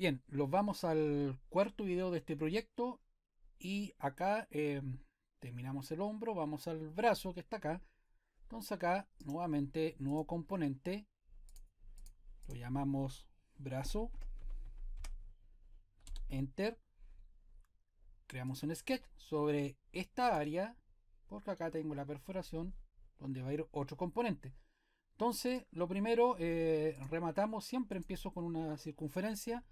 Bien, los vamos al cuarto video de este proyecto y acá eh, terminamos el hombro, vamos al brazo que está acá. Entonces acá nuevamente nuevo componente, lo llamamos brazo, enter, creamos un sketch sobre esta área, porque acá tengo la perforación donde va a ir otro componente. Entonces, lo primero, eh, rematamos, siempre empiezo con una circunferencia,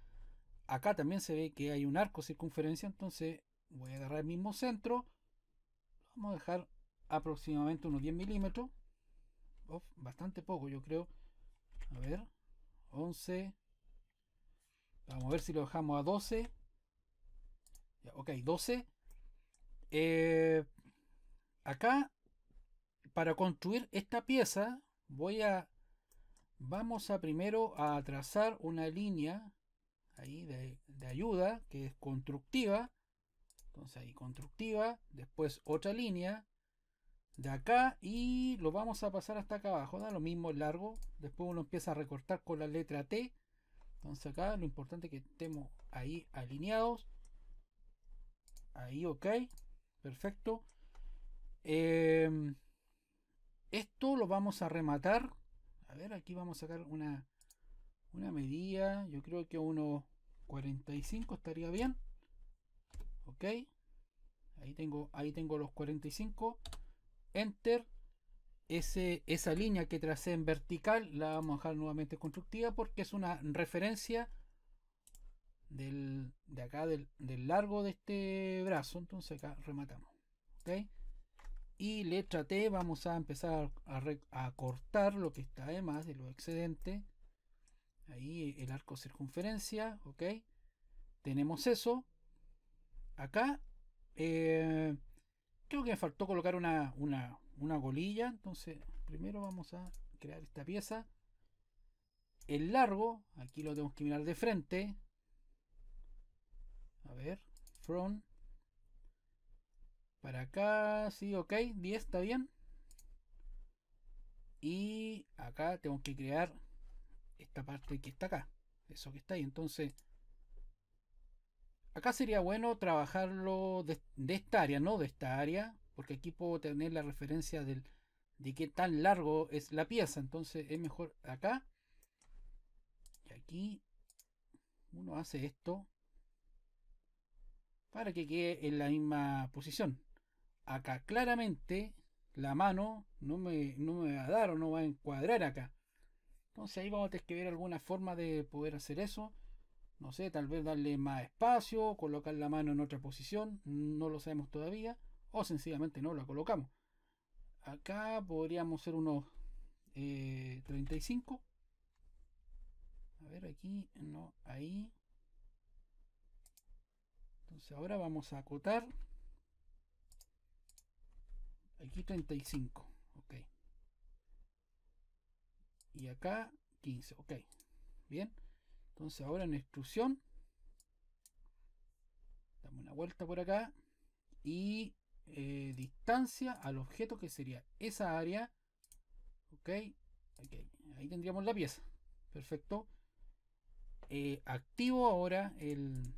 Acá también se ve que hay un arco circunferencia, entonces voy a agarrar el mismo centro. vamos a dejar aproximadamente unos 10 milímetros. bastante poco, yo creo. A ver, 11. Vamos a ver si lo dejamos a 12. ok, 12. Eh, acá, para construir esta pieza, voy a... Vamos a primero a trazar una línea ahí de, ayuda que es constructiva. Entonces ahí constructiva, después otra línea de acá y lo vamos a pasar hasta acá abajo, da lo mismo largo, después uno empieza a recortar con la letra T. Entonces acá lo importante que estemos ahí alineados. Ahí ok, perfecto. Em, esto lo vamos a rematar. A ver, aquí vamos a sacar una una medida, yo creo que unos 45 estaría bien. Ok. Ahí tengo, ahí tengo los 45. Enter. esa línea que tracé en vertical la vamos a dejar nuevamente constructiva porque es una referencia del, de acá del, largo de este brazo. Entonces acá rematamos. ¿ok? Y letra T vamos a empezar a, cortar lo que está además de lo excedente Ahí el arco circunferencia, ok. Tenemos eso. Acá eh, creo que me faltó colocar una, una golilla. Entonces, primero vamos a crear esta pieza. El largo, aquí lo tenemos que mirar de frente. A ver, front Para acá, sí, ok, 10 está bien. Y acá tengo que crear esta parte que está acá. Eso que está ahí. Entonces, acá sería bueno trabajarlo de, esta área, no de esta área. Porque aquí puedo tener la referencia del, de qué tan largo es la pieza. Entonces es mejor acá. Y aquí uno hace esto para que quede en la misma posición. Acá claramente la mano no me, no me va a dar o no va a encuadrar acá. Entonces ahí vamos a tener alguna forma de poder hacer eso. No sé, tal vez darle más espacio, colocar la mano en otra posición, no lo sabemos todavía, o sencillamente no la colocamos. Acá podríamos ser unos 35. Eh, a ver, aquí, no, ahí. Entonces ahora vamos a acotar. Aquí 35, ok y acá 15, ok. Bien, entonces ahora en extrusión, damos una vuelta por acá y eh, distancia al objeto que sería esa área, ok, ahí tendríamos la pieza, perfecto. Eh, activo ahora el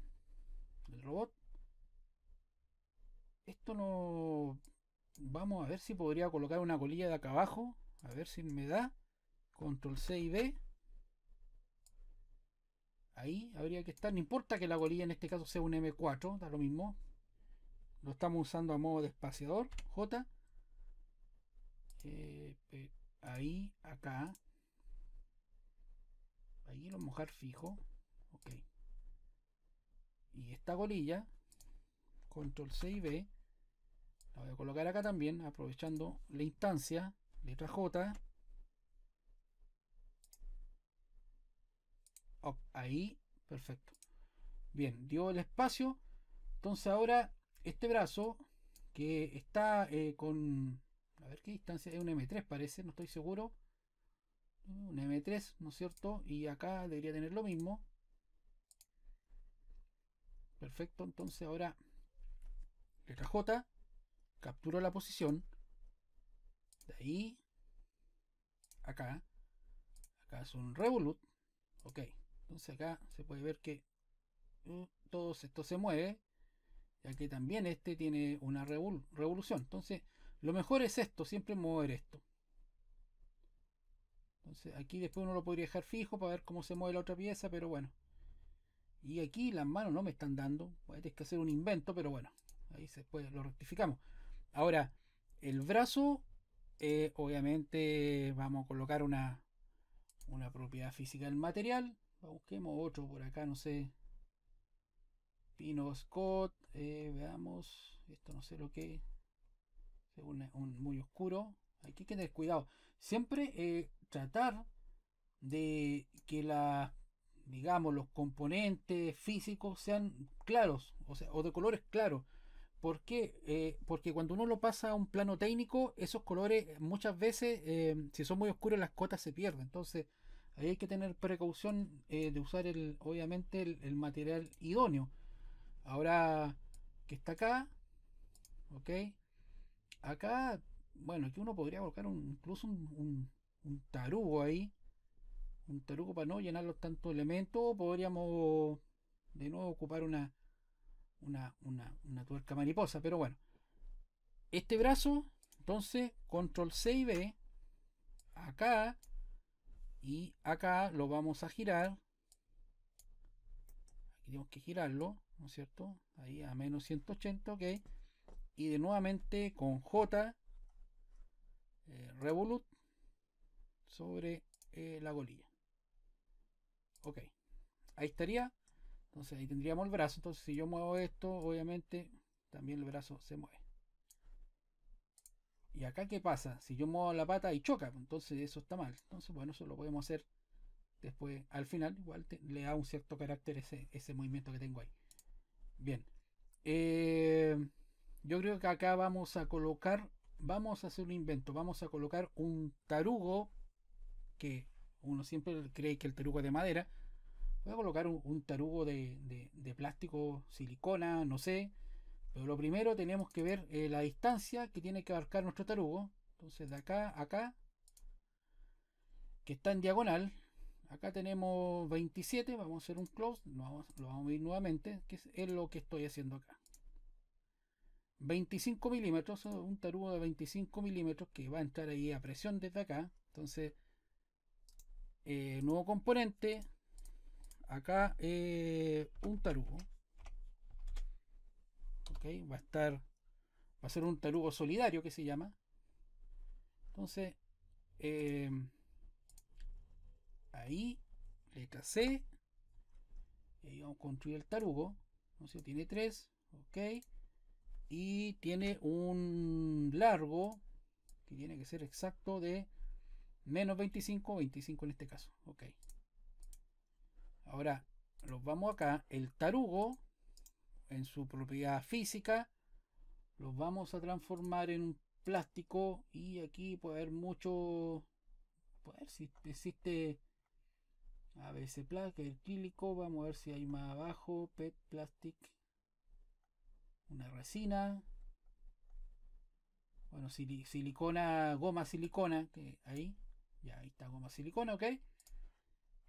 robot. Esto no... Vamos a ver si podría colocar una colilla de acá abajo. A ver si me da. Control C y B. Ahí habría que estar. No importa que la golilla en este caso sea un M4, da lo mismo. Lo estamos usando a modo de espaciador. J. Eh, eh, ahí, acá. Ahí lo mojar fijo. Ok. Y esta golilla, control C y B, la voy a colocar acá también, aprovechando la instancia, letra J, Ahí, perfecto. Bien, dio el espacio. Entonces ahora este brazo que está eh, con... A ver qué distancia. Es un M3 parece, no estoy seguro. Un M3, ¿no es cierto? Y acá debería tener lo mismo. Perfecto, entonces ahora letra J, capturo la posición, de ahí, acá, acá es un revolut, ok, entonces acá se puede ver que mm, todo esto se mueve, ya que también este tiene una revolución. Entonces lo mejor es esto, siempre mover esto. Entonces aquí después uno lo podría dejar fijo para ver cómo se mueve la otra pieza, pero bueno. Y aquí las manos no me están dando. Voy pues, que hacer un invento, pero bueno. Ahí se puede, lo rectificamos. Ahora, el brazo, eh, obviamente vamos a colocar una, una propiedad física del material. Busquemos otro por acá, no sé. Pino Scott. Eh, veamos. Esto no sé lo que es. Un, muy oscuro. Aquí hay que tener cuidado. Siempre eh, tratar de que la, digamos, los componentes físicos sean claros. O sea, o de colores claros. ¿Por qué? Eh, porque cuando uno lo pasa a un plano técnico, esos colores muchas veces, si son muy oscuros, las cotas se pierden. Entonces, Ahí hay que tener precaución eh, de usar el, obviamente el, material idóneo. Ahora que está acá, ok. Acá, bueno, aquí uno podría colocar incluso un, tarugo ahí. Un tarugo para no llenar Los tantos elementos. podríamos de nuevo ocupar una, una, una, una tuerca mariposa. Pero bueno. Este brazo, entonces, control C y B. Acá y acá lo vamos a girar aquí tenemos que girarlo ¿no es cierto? ahí a menos 180 ok y de nuevamente con J eh, Revolut sobre eh, la golilla ok ahí estaría entonces ahí tendríamos el brazo entonces si yo muevo esto obviamente también el brazo se mueve ¿Y acá qué pasa? Si yo muevo la pata y choca, entonces eso está mal. Entonces, bueno, eso lo podemos hacer después al final. Igual le da un cierto carácter ese, ese movimiento que tengo ahí. Bien. Eh, yo creo que acá vamos a colocar, vamos a hacer un invento. Vamos a colocar un tarugo, que uno siempre cree que el tarugo es de madera. Voy a colocar un, tarugo de, de plástico, silicona, no sé pero lo primero tenemos que ver eh, la distancia que tiene que abarcar nuestro tarugo. Entonces de acá a acá, que está en diagonal, acá tenemos 27, vamos a hacer un close, lo vamos, a ir nuevamente, que es, lo que estoy haciendo acá. 25 milímetros, un tarugo de 25 milímetros que va a entrar ahí a presión desde acá. Entonces, eh, nuevo componente, acá eh, un tarugo. ¿okay? Va a estar, va a ser un tarugo solidario que se llama. Entonces, em, ahí, letra C, y vamos a construir el tarugo. No sé, tiene 3, ok. Y tiene un largo que tiene que ser exacto de menos 25, 25 en este caso, ok. Ahora, los vamos acá, el tarugo en su propiedad física, los vamos a transformar en un plástico y aquí puede haber mucho, puede ver si existe ABC plástico, quílico, vamos a ver si hay más abajo, PET, plastic, una resina, bueno, silicona, goma silicona, que ahí, ya ahí está goma silicona, ok.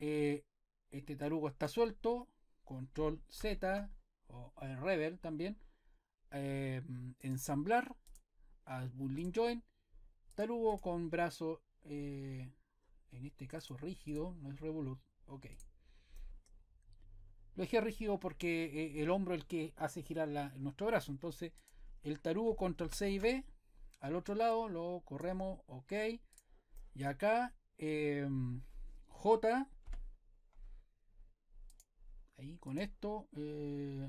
Eh, este tarugo está suelto, control Z, o el eh, Rebel también, eh, ensamblar a bullying Join, tarugo con brazo, eh, en este caso rígido, no es revolut, ok. Lo dejé rígido porque el hombro el que hace girar nuestro brazo, entonces el tarugo control C y B, al otro lado lo corremos, ok, y acá J Ahí con esto. Eh,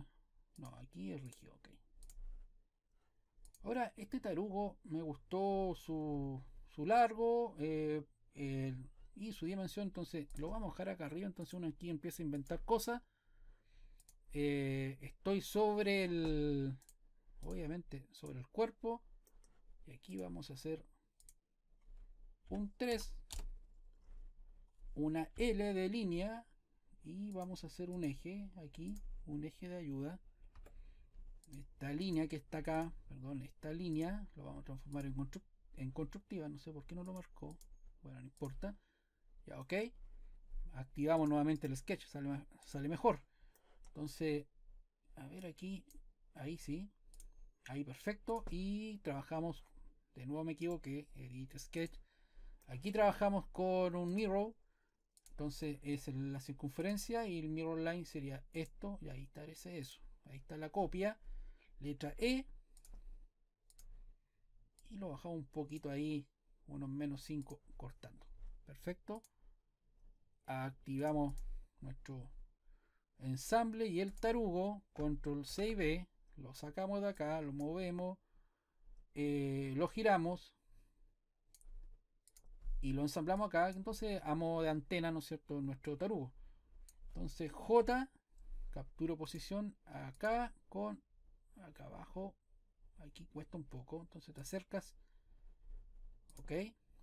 no, aquí es rígido, ok. Ahora, este tarugo me gustó su, su largo eh, y su dimensión. Entonces, lo vamos a dejar acá arriba. Entonces, uno aquí empieza a inventar cosas. Eh, estoy sobre el. Obviamente, sobre el cuerpo. Y aquí vamos a hacer un 3. Una L de línea y vamos a hacer un eje aquí un eje de ayuda esta línea que está acá perdón esta línea lo vamos a transformar en, en constructiva no sé por qué no lo marcó bueno no importa ya ok activamos nuevamente el sketch sale, sale mejor entonces a ver aquí ahí sí ahí perfecto y trabajamos de nuevo me equivoqué edit sketch aquí trabajamos con un mirror entonces es la circunferencia y el mirror line sería esto y ahí ese eso. Ahí está la copia, letra E. Y lo bajamos un poquito ahí, unos menos 5 cortando. Perfecto. Activamos nuestro ensamble y el tarugo, control C y B, lo sacamos de acá, lo movemos, eh, lo giramos, y lo ensamblamos acá, entonces a modo de antena, ¿no es cierto?, nuestro tarugo. Entonces J, capturo posición acá con acá abajo, aquí cuesta un poco, entonces te acercas, ok,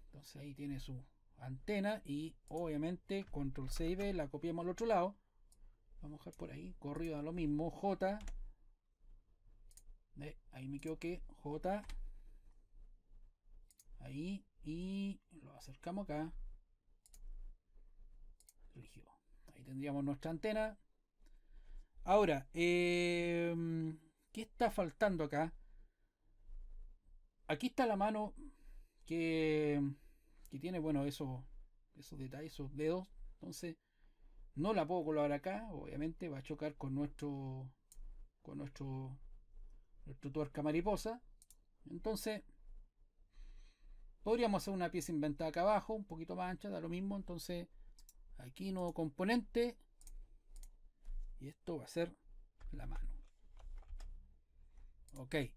entonces ahí tiene su antena y obviamente control C y B, la copiamos al otro lado, vamos a dejar por ahí, corrido a lo mismo, J, ahí me quedo que J, ahí, y lo acercamos acá. Ahí tendríamos nuestra antena. Ahora, em, ¿qué está faltando acá? Aquí está la mano que, que tiene, bueno, esos, esos detalles, esos dedos. Entonces, no la puedo colar acá. Obviamente va a chocar con nuestro, con nuestro, nuestro tuerca mariposa. Entonces, Podríamos hacer una pieza inventada acá abajo, un poquito más ancha, da lo mismo. Entonces, aquí nuevo componente. Y esto va a ser la mano. Ok. Eh,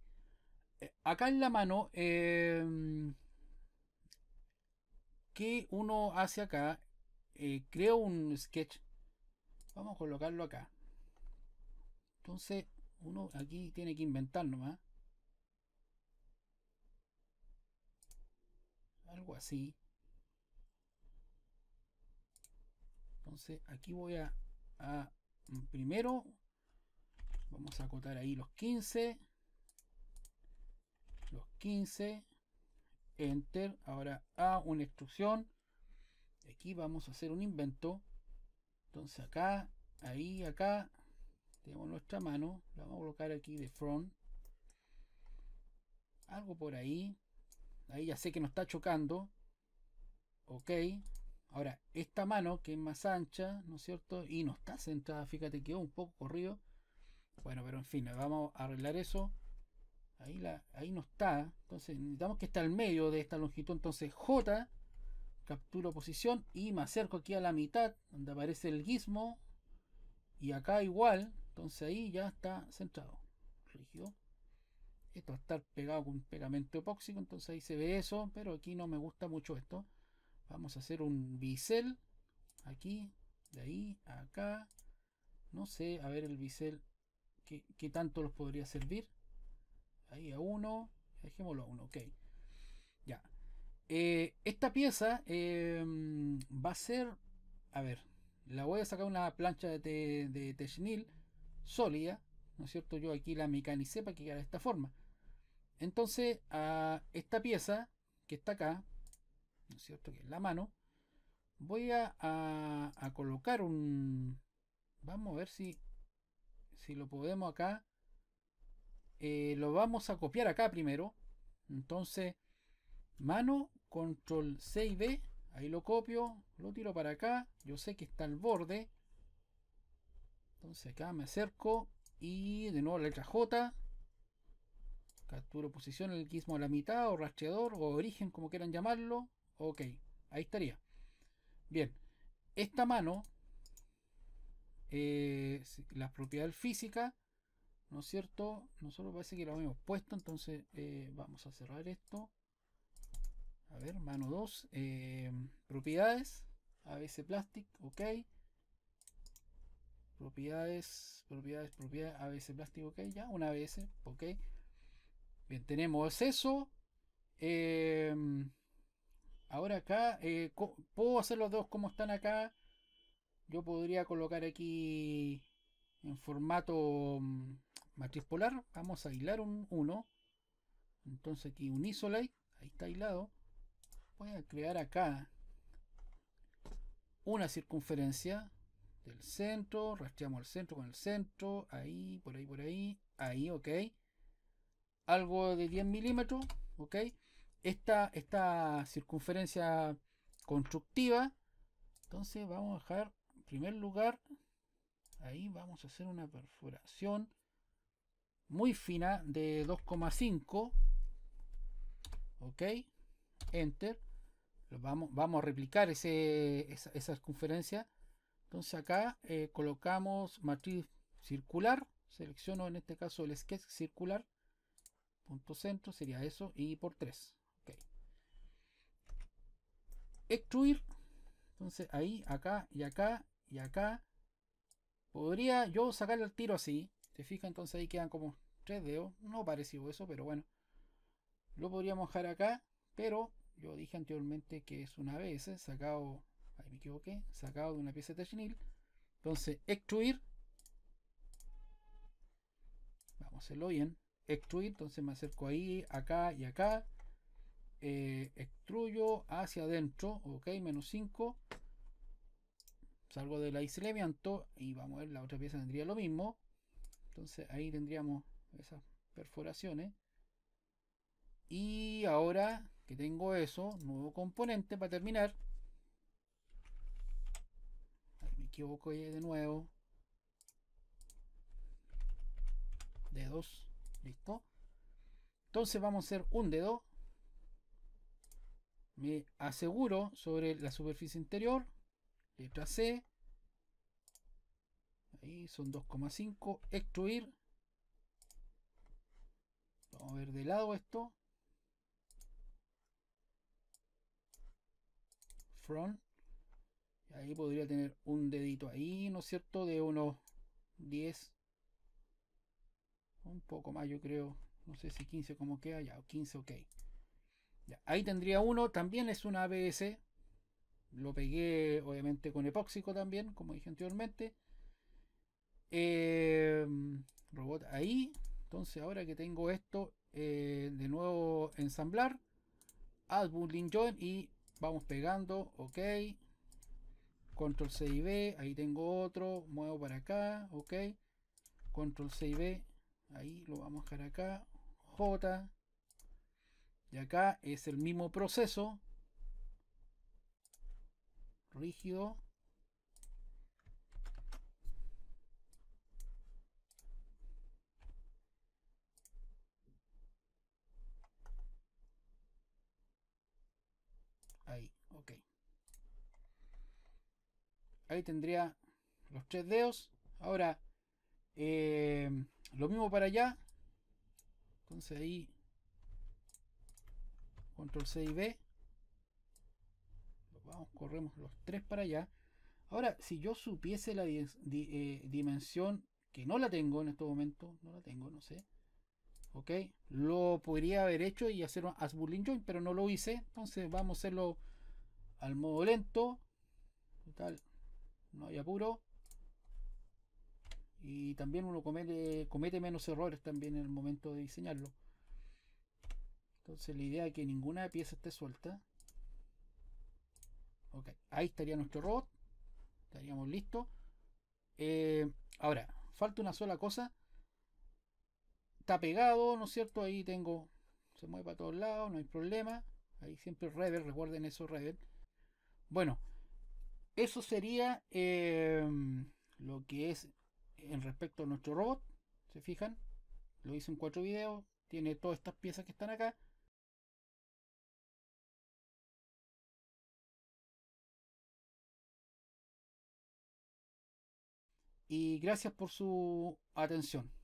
acá en la mano, em, ¿qué uno hace acá? Eh, creo un sketch. Vamos a colocarlo acá. Entonces, uno aquí tiene que inventar nomás. algo así. Entonces aquí voy a, primero vamos a acotar ahí los 15 los 15 enter ahora a una instrucción aquí vamos a hacer un invento entonces acá ahí acá tenemos nuestra mano la vamos a colocar aquí de front algo por ahí Ahí ya sé que no está chocando. Ok. Ahora, esta mano que es más ancha, ¿no es cierto? Y no está centrada, fíjate que un poco corrido. Bueno, pero en fin, vamos a arreglar eso. Ahí, ahí no está. Entonces necesitamos que esté al medio de esta longitud. Entonces J, capturo posición y me acerco aquí a la mitad donde aparece el gizmo. Y acá igual. Entonces ahí ya está centrado. Rígido esto va a estar pegado con pegamento epóxico entonces ahí se ve eso pero aquí no me gusta mucho esto vamos a hacer un bisel aquí de ahí acá no sé a ver el bisel qué, tanto los podría servir ahí a uno dejémoslo a uno ok ya eh, esta pieza em, va a ser a ver la voy a sacar una plancha de, texnil sólida no es cierto yo aquí la mecanicé para que quede de esta forma entonces, a esta pieza que está acá, ¿no es cierto? Que es la mano, voy a, colocar un. Vamos a ver si, si lo podemos acá. Eh, lo vamos a copiar acá primero. Entonces, mano, control C y B. Ahí lo copio, lo tiro para acá. Yo sé que está al borde. Entonces acá me acerco y de nuevo la letra J. Captura posición, el gizmo a la mitad, o rastreador, o origen, como quieran llamarlo. Ok, ahí estaría. Bien, esta mano, eh, la propiedad física, ¿no es cierto? Nosotros parece que lo habíamos puesto, entonces eh, vamos a cerrar esto. A ver, mano 2, eh, propiedades, ABS Plastic, ok. Propiedades, propiedades, propiedades, ABS plástico ok, ya, una ABS, ok tenemos eso. Em, ahora acá, eh, puedo hacer los dos como están acá. Yo podría colocar aquí en formato mm, matriz polar. Vamos a aislar un 1. Entonces aquí un isolate. Ahí está aislado Voy a crear acá una circunferencia del centro. Rastreamos el centro con el centro. Ahí, por ahí, por ahí. Ahí, ok algo de 10 milímetros, ¿ok? Esta, esta circunferencia constructiva, entonces vamos a dejar, en primer lugar, ahí vamos a hacer una perforación muy fina de 2,5, ¿ok? Enter, vamos, vamos a replicar esa, circunferencia, entonces acá eh, colocamos matriz circular, selecciono en este caso el sketch circular, punto centro sería eso y por 3 okay. extruir entonces ahí acá y acá y acá podría yo sacar el tiro así Te fija entonces ahí quedan como 3 dedos no parecido eso pero bueno lo podríamos dejar acá pero yo dije anteriormente que es una vez ¿eh? sacado ahí me equivoqué sacado de una pieza de chenil entonces extruir vamos a hacerlo bien extruir, entonces me acerco ahí, acá y acá. Eh, extruyo hacia adentro, ok, menos 5. Salgo del aislamiento y vamos a ver, la otra pieza tendría lo mismo. Entonces ahí tendríamos esas perforaciones. Y ahora que tengo eso, nuevo componente para terminar. me equivoco de nuevo. Dedos listo entonces vamos a hacer un dedo me aseguro sobre la superficie interior letra C ahí son 2,5 extruir vamos a ver de lado esto front ahí podría tener un dedito ahí no es cierto de unos 10 un poco más yo creo, no sé si 15 como queda, ya, 15 ok. ahí tendría uno, también es una ABS, lo pegué obviamente con epóxico también, como dije anteriormente. Em, robot ahí, entonces ahora que tengo esto, eh, de nuevo ensamblar, add boolean join y vamos pegando, ok. Control C y B, ahí tengo otro, muevo para acá, ok. Control C y B, ahí lo vamos a dejar acá, J, y acá es el mismo proceso, rígido, ahí, ok. Ahí tendría los tres dedos. Ahora, eh, lo mismo para allá. Entonces ahí. Control C y B. Vamos, corremos los tres para allá. Ahora, si yo supiese la eh, dimensión, que no la tengo en este momento, no la tengo, no sé. ¿Ok? Lo podría haber hecho y hacer un as join, pero no lo hice. Entonces vamos a hacerlo al modo lento. no hay apuro y también uno comete, comete menos errores también en el momento de diseñarlo. Entonces la idea es que ninguna pieza esté suelta. ahí estaría nuestro robot. Estaríamos listos. Eh, ahora, falta una sola cosa. Está pegado, ¿no es cierto? Ahí tengo... Se mueve para todos lados, no hay problema. Ahí siempre Rebel, recuerden eso, Rebel. Bueno, eso sería eh, lo que es en respecto a nuestro robot. ¿Se fijan? Lo hice en cuatro videos. Tiene todas estas piezas que están acá. Y gracias por su atención.